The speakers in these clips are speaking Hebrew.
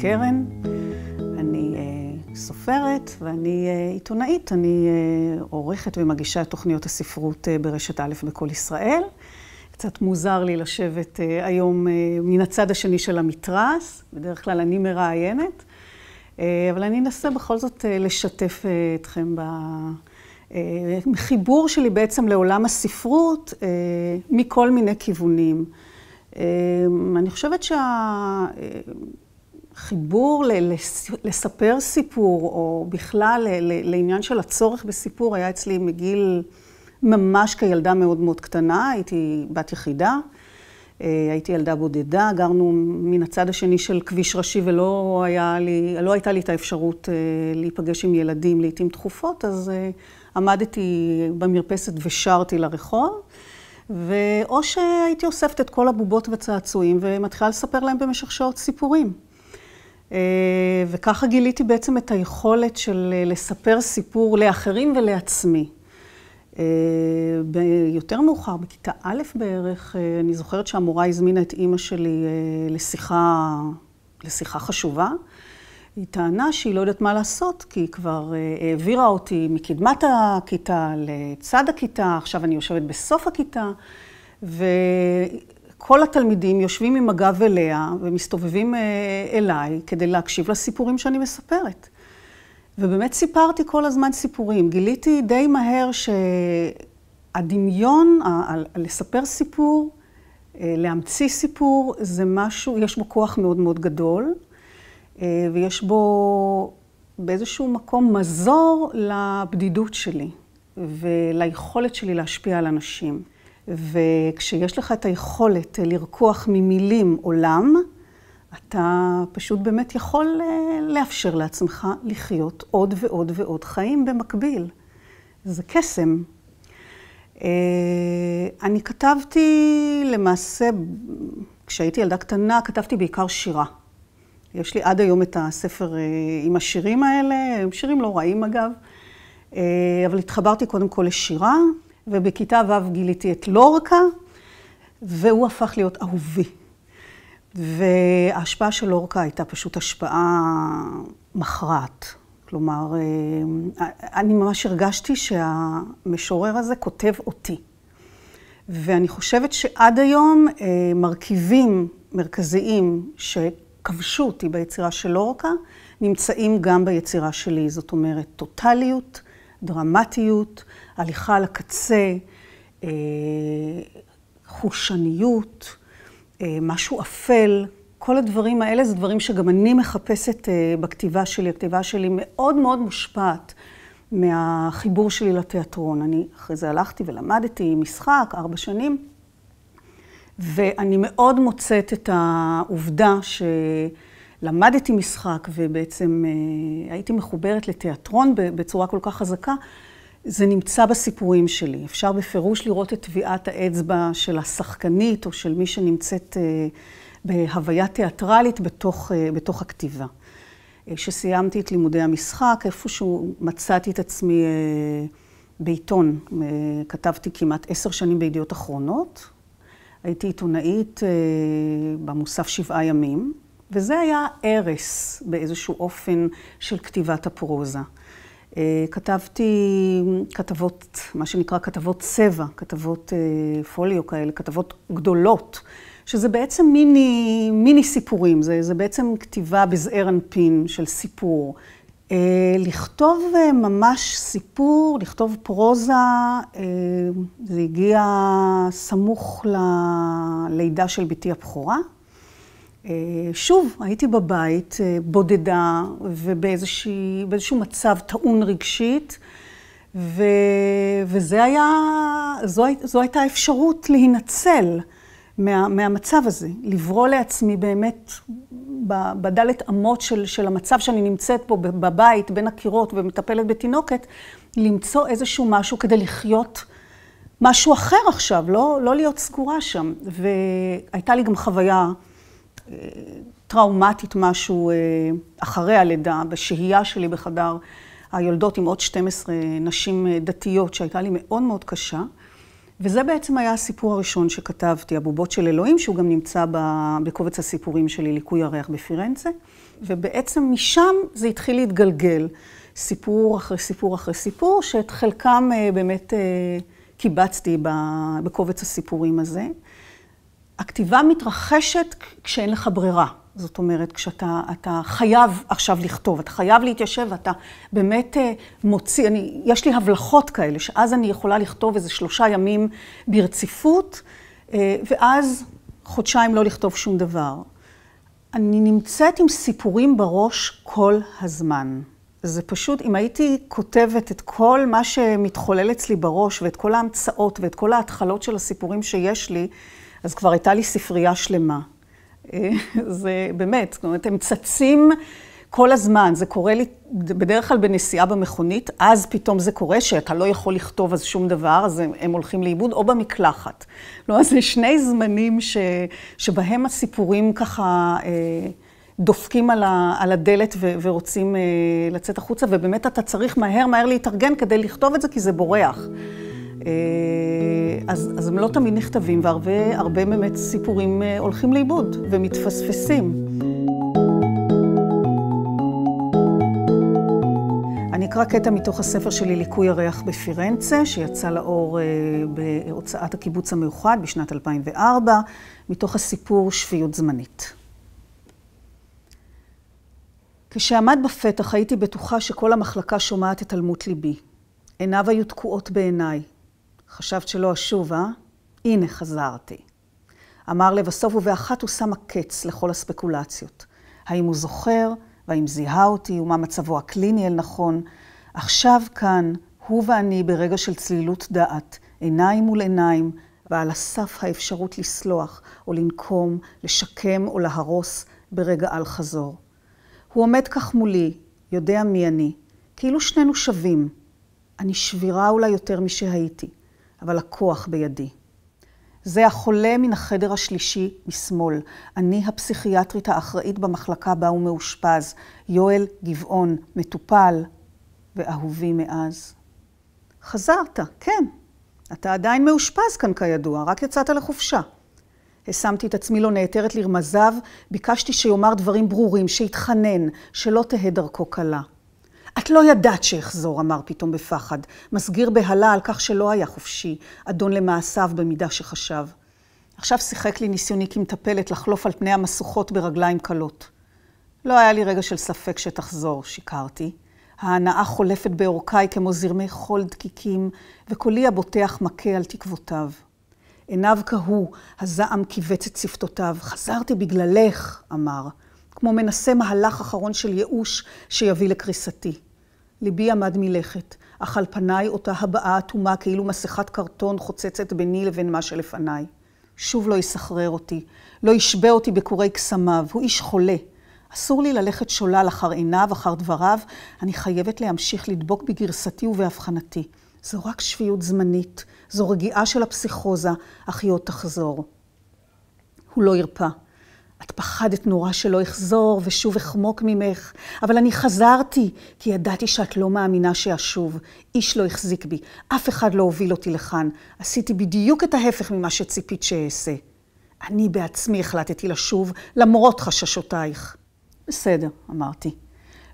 קרן, אני אה, סופרת ואני אה, עיתונאית, אני אה, עורכת ומגישה את תוכניות הספרות ברשת א' בכל ישראל. קצת מוזר לי לשבת היום מן הצד השני של המתרס, בדרך כלל אני מראיינת, אבל אני אנסה בכל זאת לשתף אתכם חיבור שלי בעצם לעולם הספרות מכל מיני כיוונים. אני חושבת שה... החיבור ל- לספר סיפור, או בכלל ל- לעניין של הצורך בסיפור, היה אצלי מגיל ממש כילדה מאוד מאוד קטנה, הייתי בת יחידה. אה, הייתי ילדה בודדה, גרנו מן הצד השני של כביש ראשי ולא היה לי, לא הייתה לי את האפשרות אה, להיפגש עם ילדים לעיתים תכופות, אז אה, עמדתי במרפסת ושרתי לרחוב, ואו שהייתי אוספת את כל הבובות והצעצועים ומתחילה לספר להם במשך שעות סיפורים. אה, וככה גיליתי בעצם את היכולת של אה, לספר סיפור לאחרים ולעצמי. אה, יותר מאוחר, בכיתה א' בערך, אני זוכרת שהמורה הזמינה את אימא שלי לשיחה, לשיחה חשובה. היא טענה שהיא לא יודעת מה לעשות, כי היא כבר העבירה אותי מקדמת הכיתה לצד הכיתה, עכשיו אני יושבת בסוף הכיתה, כל התלמידים יושבים עם הגב אליה ומסתובבים אה, אליי כדי להקשיב לסיפורים שאני מספרת. ובאמת סיפרתי כל הזמן סיפורים. גיליתי די מהר שהדמיון, לספר סיפור, אה, להמציא סיפור, זה משהו, יש בו כוח מאוד מאוד גדול, אה, ויש בו באיזשהו מקום מזור לבדידות שלי וליכולת שלי להשפיע על אנשים. וכשיש לך את היכולת אה, לרקוח ממילים עולם, אתה פשוט באמת יכול אה, לאפשר לעצמך לחיות עוד ועוד ועוד חיים במקביל. זה קסם. אה, אני כתבתי למעשה, כשהייתי ילדה קטנה, כתבתי בעיקר שירה. יש לי עד היום את הספר עם השירים האלה, הם שירים לא רעים אגב, אבל התחברתי קודם כל לשירה, ובכיתה ו' גיליתי את לורקה, והוא הפך להיות אהובי. וההשפעה של לורקה הייתה פשוט השפעה מכרעת. כלומר, אה, אני ממש הרגשתי שהמשורר הזה כותב אותי. ואני חושבת שעד היום אה, מרכיבים מרכזיים שכבשו אותי ביצירה של לורקה, נמצאים גם ביצירה שלי. זאת אומרת, טוטליות, דרמטיות, הליכה על הקצה, אה, חושניות, אה, משהו אפל. כל הדברים האלה זה דברים שגם אני מחפשת אה, בכתיבה שלי. הכתיבה שלי מאוד מאוד מושפעת מהחיבור שלי לתיאטרון. אני אחרי זה הלכתי ולמדתי משחק ארבע שנים, ואני מאוד מוצאת את העובדה ש... למדתי משחק ובעצם אה, הייתי מחוברת לתיאטרון בצורה כל כך חזקה, זה נמצא בסיפורים שלי. אפשר בפירוש לראות את טביעת האצבע של השחקנית או של מי שנמצאת אה, בהוויה תיאטרלית בתוך, אה, בתוך הכתיבה. כשסיימתי את לימודי המשחק, איפשהו מצאתי את עצמי בעיתון. כתבתי כמעט עשר שנים בידיעות אחרונות. הייתי עיתונאית במוסף שבעה ימים. וזה היה ערש באיזשהו אופן של כתיבת הפרוזה. אה, כתבתי כתבות, מה שנקרא כתבות צבע, כתבות אה, פוליו כאלה, כתבות גדולות, שזה בעצם מיני, מיני סיפורים, זה, זה בעצם כתיבה בזעיר אנפין של סיפור. אה, לכתוב ממש סיפור, לכתוב פרוזה, זה הגיע סמוך ללידה של בתי הבכורה. אה, שוב, הייתי בבית, אה, בודדה ובאיזשהו מצב טעון רגשית, ו, וזה היה, זו, זו הייתה האפשרות להינצל מה, מהמצב הזה, לברוא לעצמי באמת בדלת אמות של, של המצב שאני נמצאת פה בבית, בין הקירות ומטפלת בתינוקת, למצוא איזשהו משהו כדי לחיות משהו אחר עכשיו, לא, לא להיות סגורה שם. והייתה לי גם חוויה... טראומטית משהו אה, אחרי הלידה, בשהייה שלי בחדר היולדות עם עוד 12 נשים אה, דתיות, שהייתה לי מאוד מאוד קשה. וזה בעצם היה הסיפור הראשון שכתבתי, הבובות של אלוהים, שהוא גם נמצא בקובץ הסיפורים שלי, ליקוי הריח בפירנצה. ובעצם משם זה התחיל להתגלגל, סיפור אחרי סיפור אחרי סיפור, שאת חלקם אה, באמת קיבצתי בקובץ הסיפורים הזה. הכתיבה מתרחשת כשאין לך ברירה. זאת אומרת, כשאתה חייב עכשיו לכתוב, אתה חייב להתיישב, אתה באמת אה, מוציא, אני, יש לי הבלחות כאלה, שאז אני יכולה לכתוב איזה שלושה ימים ברציפות, אה, ואז חודשיים לא לכתוב שום דבר. אני נמצאת עם סיפורים בראש כל הזמן. זה פשוט, אם הייתי כותבת את כל מה שמתחולל אצלי בראש, ואת כל ההמצאות, ואת כל ההתחלות של הסיפורים שיש לי, אז כבר הייתה לי ספרייה שלמה. זה באמת, זאת אומרת, הם צצים כל הזמן. זה קורה לי בדרך כלל בנסיעה במכונית, אז פתאום זה קורה שאתה לא יכול לכתוב אז שום דבר, אז הם, הם הולכים לאיבוד, או במקלחת. לא, אז זה שני זמנים ש, שבהם הסיפורים ככה... אה, דופקים על, ה, על הדלת ו, ורוצים אה, לצאת החוצה, ובאמת אתה צריך מהר מהר להתארגן כדי לכתוב את זה, כי זה בורח. אה, אז, אז הם לא תמיד נכתבים, והרבה הרבה באמת סיפורים אה, הולכים לאיבוד ומתפספסים. אני אקרא קטע מתוך הספר שלי, ליקוי הריח בפירנצה, שיצא לאור אה, בהוצאת הקיבוץ המאוחד בשנת 2004, מתוך הסיפור שפיות זמנית. כשעמד בפתח הייתי בטוחה שכל המחלקה שומעת את תלמות ליבי. עיניו היו תקועות בעיניי, חשבת שלא אה? הנה חזרתי. אמר לבסוף, ובאחת הוא שמה קץ לכל הספקולציות. האם הוא זוכר, והאם זיהה אותי, ומה מצבו הקליני אל נכון. עכשיו כאן, הוא ואני ברגע של צלילות דעת, עיניים מול עיניים, ועל הסף האפשרות לסלוח, או לנקום, לשקם או להרוס ברגע אל חזור. הוא עומד כך מולי, יודע מי אני, כאילו שנינו שווים. אני שבירה אולי יותר משהייתי. אבל הכוח בידי. זה החולה מן החדר השלישי משמאל. אני הפסיכיאטרית האחראית במחלקה בה הוא מאושפז. יואל גבעון, מטופל ואהובי מאז. חזרת, כן. אתה עדיין מאושפז כאן כידוע, רק יצאת לחופשה. השמתי את עצמי לא נעתרת לרמזיו, ביקשתי שיאמר דברים ברורים, שיתחנן, שלא תהא דרכו קלה. את לא ידעת שאחזור, אמר פתאום בפחד, מסגיר בהלה על כך שלא היה חופשי, אדון למעשיו במידה שחשב. עכשיו שיחק לי ניסיוני כמטפלת לחלוף על פני המסוכות ברגליים כלות. לא היה לי רגע של ספק שתחזור, שיקרתי. ההנאה חולפת בעורקיי כמו זרמי חול דקיקים, וקולי הבוטח מכה על תקוותיו. עיניו קהו, הזעם כיווץ את שפתותיו. חזרתי בגללך, אמר, כמו מנסה מהלך אחרון של ייאוש שיביא לקריסתי. ליבי עמד מלכת, אך על פניי אותה הבעה אטומה כאילו מסכת קרטון חוצצת ביני לבין מה שלפניי. שוב לא יסחרר אותי, לא ישבה אותי בקורי קסמיו, הוא איש חולה. אסור לי ללכת שולל אחר עיניו, אחר דבריו, אני חייבת להמשיך לדבוק בגרסתי ובהבחנתי. זו רק שפיות זמנית, זו רגיעה של הפסיכוזה, אך היא עוד תחזור. הוא לא הרפא. את פחדת נורא שלא אחזור ושוב אחמוק ממך, אבל אני חזרתי, כי ידעתי שאת לא מאמינה שאשוב. איש לא החזיק בי, אף אחד לא הוביל אותי לכאן. עשיתי בדיוק את ההפך ממה שציפית שאעשה. אני בעצמי החלטתי לשוב, למרות חששותייך. בסדר, אמרתי.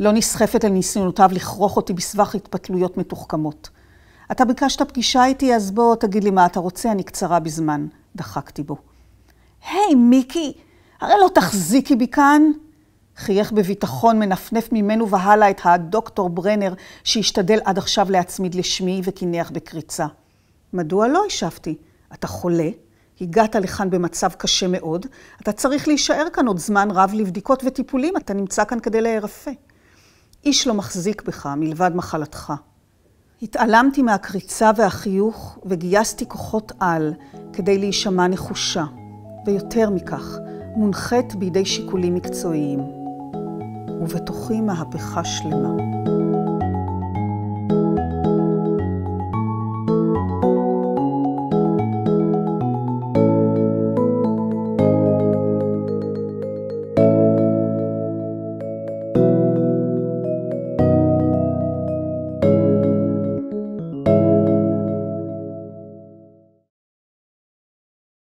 לא נסחפת על ניסיונותיו לכרוך אותי בסבך התפתלויות מתוחכמות. אתה ביקשת פגישה איתי, אז בוא תגיד לי מה אתה רוצה, אני קצרה בזמן. דחקתי בו. היי, hey, מיקי! הרי לא תחזיקי בי כאן. חייך בביטחון, מנפנף ממנו והלאה את הדוקטור ברנר, שהשתדל עד עכשיו להצמיד לשמי וקינח בקריצה. מדוע לא השבתי? אתה חולה, הגעת לכאן במצב קשה מאוד, אתה צריך להישאר כאן עוד זמן רב לבדיקות וטיפולים, אתה נמצא כאן כדי להירפא. איש לא מחזיק בך מלבד מחלתך. התעלמתי מהקריצה והחיוך וגייסתי כוחות על כדי להישמע נחושה. ויותר מכך, מונחית בידי שיקולים מקצועיים, ובתוכי מהפכה שלמה.